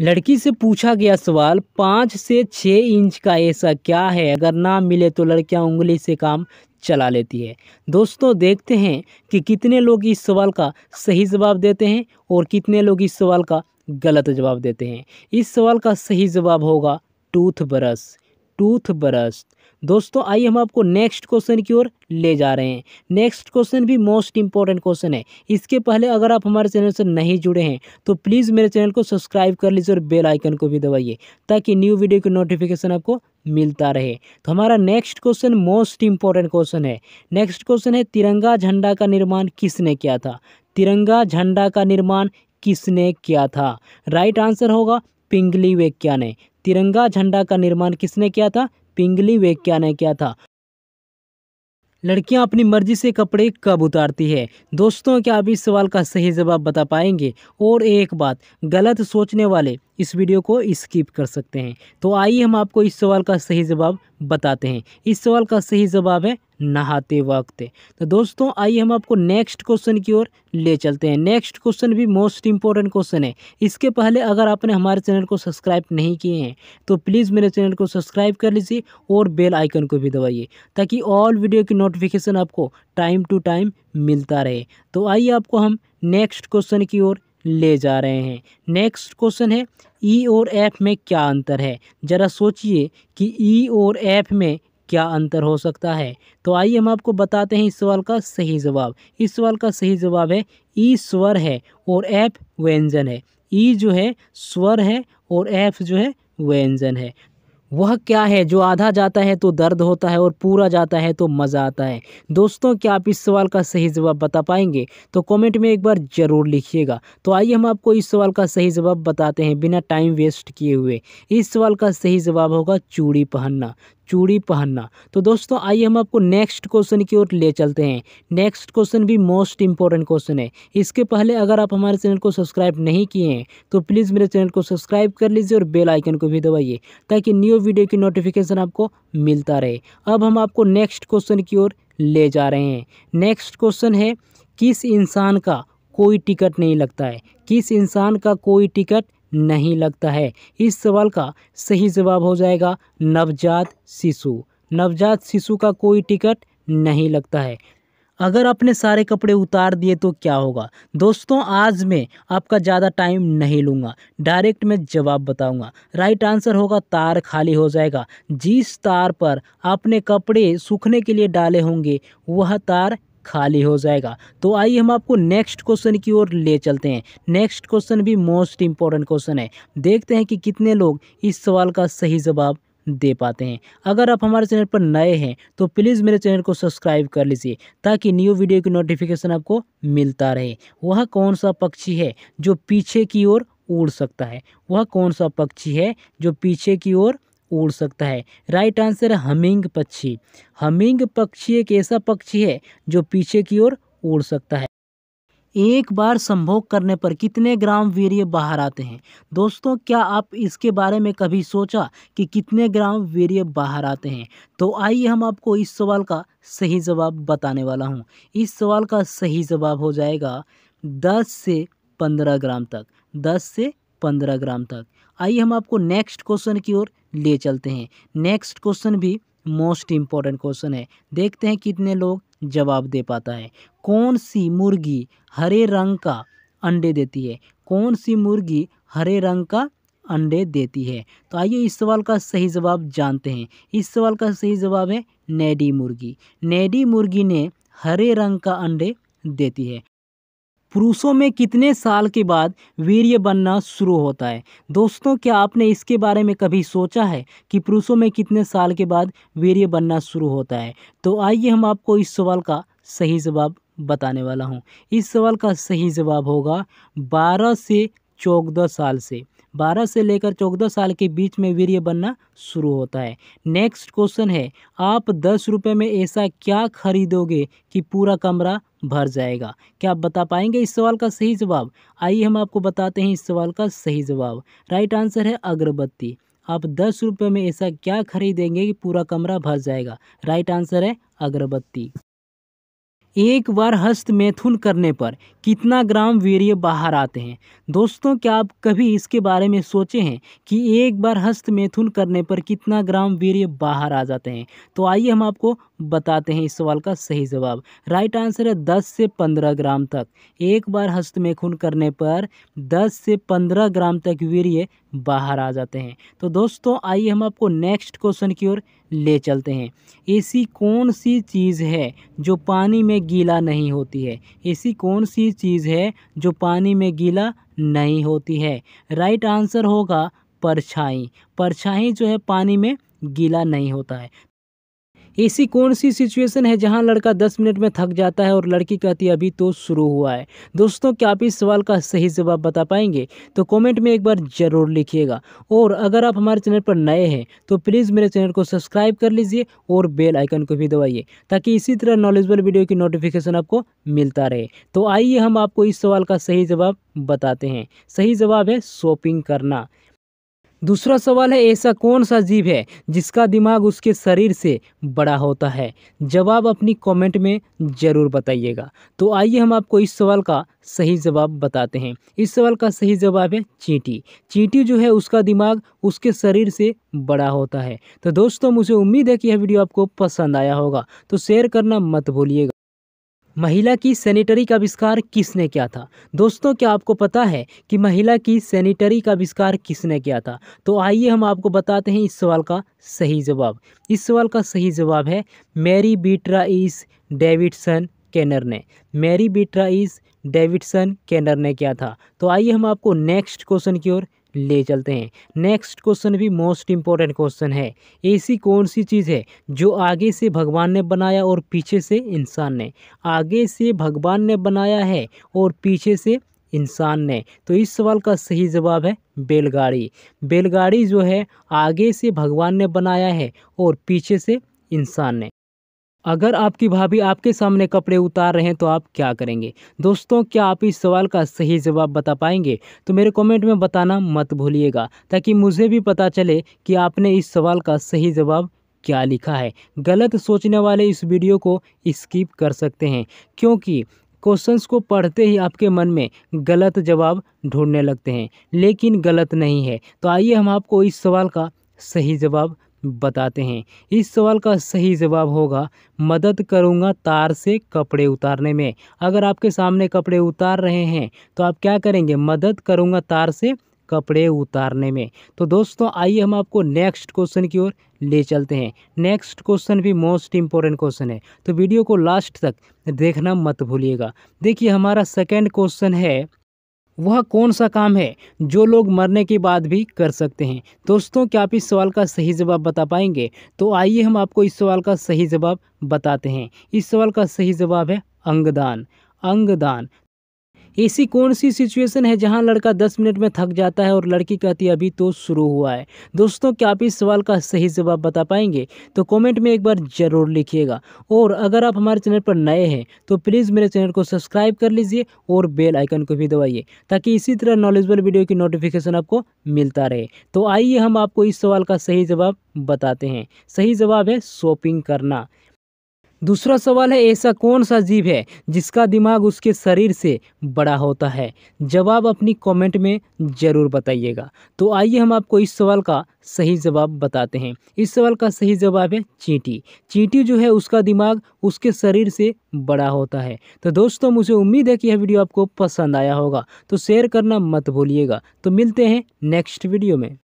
लड़की से पूछा गया सवाल पाँच से छः इंच का ऐसा क्या है अगर ना मिले तो लड़कियां उंगली से काम चला लेती है दोस्तों देखते हैं कि कितने लोग इस सवाल का सही जवाब देते हैं और कितने लोग इस सवाल का गलत जवाब देते हैं इस सवाल का सही जवाब होगा टूथ ब्रश टूथ ब्रश दोस्तों आइए हम आपको नेक्स्ट क्वेश्चन की ओर ले जा रहे हैं नेक्स्ट क्वेश्चन भी मोस्ट इंपॉर्टेंट क्वेश्चन है इसके पहले अगर आप हमारे चैनल से नहीं जुड़े हैं तो प्लीज़ मेरे चैनल को सब्सक्राइब कर लीजिए और बेल आइकन को भी दबाइए ताकि न्यू वीडियो की नोटिफिकेशन आपको मिलता रहे तो हमारा next question most important question है नेक्स्ट क्वेश्चन है तिरंगा झंडा का निर्माण किसने किया था तिरंगा झंडा का निर्माण किसने किया था राइट आंसर होगा पिंगली वेक्या ने तिरंगा झंडा का निर्माण किसने किया था पिंगली व्याख्या ने किया था लड़कियां अपनी मर्जी से कपड़े कब उतारती है दोस्तों क्या आप इस सवाल का सही जवाब बता पाएंगे और एक बात गलत सोचने वाले इस वीडियो को स्किप कर सकते हैं तो आइए हम आपको इस सवाल का सही जवाब बताते हैं इस सवाल का सही जवाब है नहाते वक्त तो दोस्तों आइए हम आपको नेक्स्ट क्वेश्चन की ओर ले चलते हैं नेक्स्ट क्वेश्चन भी मोस्ट इंपॉर्टेंट क्वेश्चन है इसके पहले अगर आपने हमारे चैनल को सब्सक्राइब नहीं किए हैं तो प्लीज़ मेरे चैनल को सब्सक्राइब कर लीजिए और बेल आइकन को भी दबाइए ताकि ऑल वीडियो की नोटिफिकेशन आपको टाइम टू टाइम मिलता रहे तो आइए आपको हम नेक्स्ट क्वेश्चन की ओर ले जा रहे हैं नेक्स्ट क्वेश्चन है ई e और एफ में क्या अंतर है ज़रा सोचिए कि ई e और एफ में क्या अंतर हो सकता है तो आइए हम आपको बताते हैं इस सवाल का सही जवाब इस सवाल का सही जवाब है ई स्वर है और एफ व्यंजन है ई जो है स्वर है और एफ जो है व्यंजन है वह क्या है जो आधा जाता है तो दर्द होता है और पूरा जाता है तो मज़ा आता है दोस्तों क्या आप इस सवाल का सही जवाब बता पाएंगे तो कमेंट में एक बार ज़रूर लिखिएगा तो आइए हम आपको इस सवाल का सही जवाब बताते हैं बिना टाइम वेस्ट किए हुए इस सवाल का सही जवाब होगा चूड़ी पहनना चूड़ी पहनना तो दोस्तों आइए हम आपको नेक्स्ट क्वेश्चन की ओर ले चलते हैं नेक्स्ट क्वेश्चन भी मोस्ट इंपॉर्टेंट क्वेश्चन है इसके पहले अगर आप हमारे चैनल को सब्सक्राइब नहीं किए हैं तो प्लीज़ मेरे चैनल को सब्सक्राइब कर लीजिए और बेल आइकन को भी दबाइए ताकि न्यू वीडियो की नोटिफिकेशन आपको मिलता रहे अब हम आपको नेक्स्ट क्वेश्चन की ओर ले जा रहे हैं नेक्स्ट क्वेश्चन है किस इंसान का कोई टिकट नहीं लगता है किस इंसान का कोई टिकट नहीं लगता है इस सवाल का सही जवाब हो जाएगा नवजात शिशु नवजात शिशु का कोई टिकट नहीं लगता है अगर आपने सारे कपड़े उतार दिए तो क्या होगा दोस्तों आज मैं आपका ज़्यादा टाइम नहीं लूँगा डायरेक्ट मैं जवाब बताऊँगा राइट आंसर होगा तार खाली हो जाएगा जिस तार पर आपने कपड़े सूखने के लिए डाले होंगे वह तार खाली हो जाएगा तो आइए हम आपको नेक्स्ट क्वेश्चन की ओर ले चलते हैं नेक्स्ट क्वेश्चन भी मोस्ट इंपॉर्टेंट क्वेश्चन है देखते हैं कि कितने लोग इस सवाल का सही जवाब दे पाते हैं अगर आप हमारे चैनल पर नए हैं तो प्लीज़ मेरे चैनल को सब्सक्राइब कर लीजिए ताकि न्यू वीडियो की नोटिफिकेशन आपको मिलता रहे वह कौन सा पक्षी है जो पीछे की ओर उड़ सकता है वह कौन सा पक्षी है जो पीछे की ओर उड़ सकता है राइट आंसर हमिंग पक्षी हमिंग पक्षी एक ऐसा पक्षी है जो पीछे की ओर उड़ सकता है एक बार संभोग करने पर कितने ग्राम वीर्य बाहर आते हैं दोस्तों क्या आप इसके बारे में कभी सोचा कि कितने ग्राम वीर्य बाहर आते हैं तो आइए हम आपको इस सवाल का सही जवाब बताने वाला हूँ इस सवाल का सही जवाब हो जाएगा दस से पंद्रह ग्राम तक दस से पंद्रह ग्राम तक आइए हम आपको नेक्स्ट क्वेश्चन की ओर ले चलते हैं नेक्स्ट क्वेश्चन भी मोस्ट इम्पॉर्टेंट क्वेश्चन है देखते हैं कितने लोग जवाब दे पाता है कौन सी मुर्गी हरे रंग का अंडे देती है कौन सी मुर्गी हरे रंग का अंडे देती है तो आइए इस सवाल का सही जवाब जानते हैं इस सवाल का सही जवाब है नेडी मुर्गी नेडी मुर्गी ने हरे रंग का अंडे देती है पुरुषों में कितने साल के बाद वीर्य बनना शुरू होता है दोस्तों क्या आपने इसके बारे में कभी सोचा है कि पुरुषों में कितने साल के बाद वीर्य बनना शुरू होता है तो आइए हम आपको इस सवाल का सही जवाब बताने वाला हूँ इस सवाल का सही जवाब होगा बारह से चौदह साल से बारह से लेकर चौदह साल के बीच में वीर्य बनना शुरू होता है नेक्स्ट क्वेश्चन है आप दस रुपये में ऐसा क्या खरीदोगे कि पूरा कमरा भर जाएगा क्या आप बता पाएंगे इस सवाल का सही जवाब आइए हम आपको बताते हैं इस सवाल का सही जवाब राइट आंसर है अगरबत्ती आप दस रुपये में ऐसा क्या खरीदेंगे कि पूरा कमरा भर जाएगा राइट आंसर है अगरबत्ती एक बार हस्त मैथुन करने पर कितना ग्राम वीर्य बाहर आते हैं दोस्तों क्या आप कभी इसके बारे में सोचे हैं कि एक बार हस्त मैथुन करने पर कितना ग्राम वीर्य बाहर आ जाते हैं तो आइए हम आपको बताते हैं इस सवाल का सही जवाब राइट आंसर है दस से पंद्रह ग्राम तक एक बार हस्त में खून करने पर दस से पंद्रह ग्राम तक वीर्य बाहर आ जाते हैं तो दोस्तों आइए हम आपको नेक्स्ट क्वेश्चन की ओर ले चलते हैं ऐसी कौन सी चीज़ है जो पानी में गीला नहीं होती है ऐसी कौन सी चीज़ है जो पानी में गीला नहीं होती है राइट आंसर होगा परछाई परछाई जो है पानी में गीला नहीं होता है ऐसी कौन सी सिचुएशन है जहां लड़का दस मिनट में थक जाता है और लड़की कहती है अभी तो शुरू हुआ है दोस्तों क्या आप इस सवाल का सही जवाब बता पाएंगे तो कॉमेंट में एक बार ज़रूर लिखिएगा और अगर आप हमारे चैनल पर नए हैं तो प्लीज़ मेरे चैनल को सब्सक्राइब कर लीजिए और बेल आइकन को भी दबाइए ताकि इसी तरह नॉलेजबल वीडियो की नोटिफिकेशन आपको मिलता रहे तो आइए हम आपको इस सवाल का सही जवाब बताते हैं सही जवाब है शॉपिंग करना दूसरा सवाल है ऐसा कौन सा जीव है जिसका दिमाग उसके शरीर से बड़ा होता है जवाब अपनी कमेंट में ज़रूर बताइएगा तो आइए हम आपको इस सवाल का सही जवाब बताते हैं इस सवाल का सही जवाब है चींटी चींटी जो है उसका दिमाग उसके शरीर से बड़ा होता है तो दोस्तों मुझे उम्मीद है कि यह वीडियो आपको पसंद आया होगा तो शेयर करना मत भूलिएगा महिला की सैनिटरी का आविष्कार किसने किया था दोस्तों क्या आपको पता है कि महिला की सैनिटरी का आविष्कार किसने किया था तो आइए हम आपको बताते हैं इस सवाल का सही जवाब इस सवाल का सही जवाब है मैरी बीट्रा इस डेविडसन कैनर ने मैरी बीट्रा इस डेविडसन केनर ने किया था तो आइए हम आपको नेक्स्ट क्वेश्चन की ओर ले चलते हैं नेक्स्ट क्वेश्चन भी मोस्ट इंपॉर्टेंट क्वेश्चन है ऐसी कौन सी चीज़ है जो आगे से भगवान ने बनाया और पीछे से इंसान ने आगे से भगवान ने बनाया है और पीछे से इंसान ने तो इस सवाल का सही जवाब है बैलगाड़ी बैलगाड़ी जो है आगे से भगवान ने बनाया है और पीछे से इंसान ने अगर आपकी भाभी आपके सामने कपड़े उतार रहे हैं तो आप क्या करेंगे दोस्तों क्या आप इस सवाल का सही जवाब बता पाएंगे तो मेरे कमेंट में बताना मत भूलिएगा ताकि मुझे भी पता चले कि आपने इस सवाल का सही जवाब क्या लिखा है गलत सोचने वाले इस वीडियो को स्किप कर सकते हैं क्योंकि क्वेश्चंस को पढ़ते ही आपके मन में गलत जवाब ढूंढने लगते हैं लेकिन गलत नहीं है तो आइए हम आपको इस सवाल का सही जवाब बताते हैं इस सवाल का सही जवाब होगा मदद करूंगा तार से कपड़े उतारने में अगर आपके सामने कपड़े उतार रहे हैं तो आप क्या करेंगे मदद करूंगा तार से कपड़े उतारने में तो दोस्तों आइए हम आपको नेक्स्ट क्वेश्चन की ओर ले चलते हैं नेक्स्ट क्वेश्चन भी मोस्ट इम्पोर्टेंट क्वेश्चन है तो वीडियो को लास्ट तक देखना मत भूलिएगा देखिए हमारा सेकेंड क्वेश्चन है वह कौन सा काम है जो लोग मरने के बाद भी कर सकते हैं दोस्तों क्या आप इस सवाल का सही जवाब बता पाएंगे तो आइए हम आपको इस सवाल का सही जवाब बताते हैं इस सवाल का सही जवाब है अंगदान अंगदान ऐसी कौन सी सिचुएशन है जहां लड़का दस मिनट में थक जाता है और लड़की कहती है अभी तो शुरू हुआ है दोस्तों क्या आप इस सवाल का सही जवाब बता पाएंगे तो कॉमेंट में एक बार ज़रूर लिखिएगा और अगर आप हमारे चैनल पर नए हैं तो प्लीज़ मेरे चैनल को सब्सक्राइब कर लीजिए और बेल आइकन को भी दबाइए ताकि इसी तरह नॉलेजबल वीडियो की नोटिफिकेशन आपको मिलता रहे तो आइए हम आपको इस सवाल का सही जवाब बताते हैं सही जवाब है शॉपिंग करना दूसरा सवाल है ऐसा कौन सा जीव है जिसका दिमाग उसके शरीर से बड़ा होता है जवाब अपनी कमेंट में ज़रूर बताइएगा तो आइए हम आपको इस सवाल का सही जवाब बताते हैं इस सवाल का सही जवाब है चींटी चींटी जो है उसका दिमाग उसके शरीर से बड़ा होता है तो दोस्तों मुझे उम्मीद है कि यह वीडियो आपको पसंद आया होगा तो शेयर करना मत भूलिएगा तो मिलते हैं नेक्स्ट वीडियो में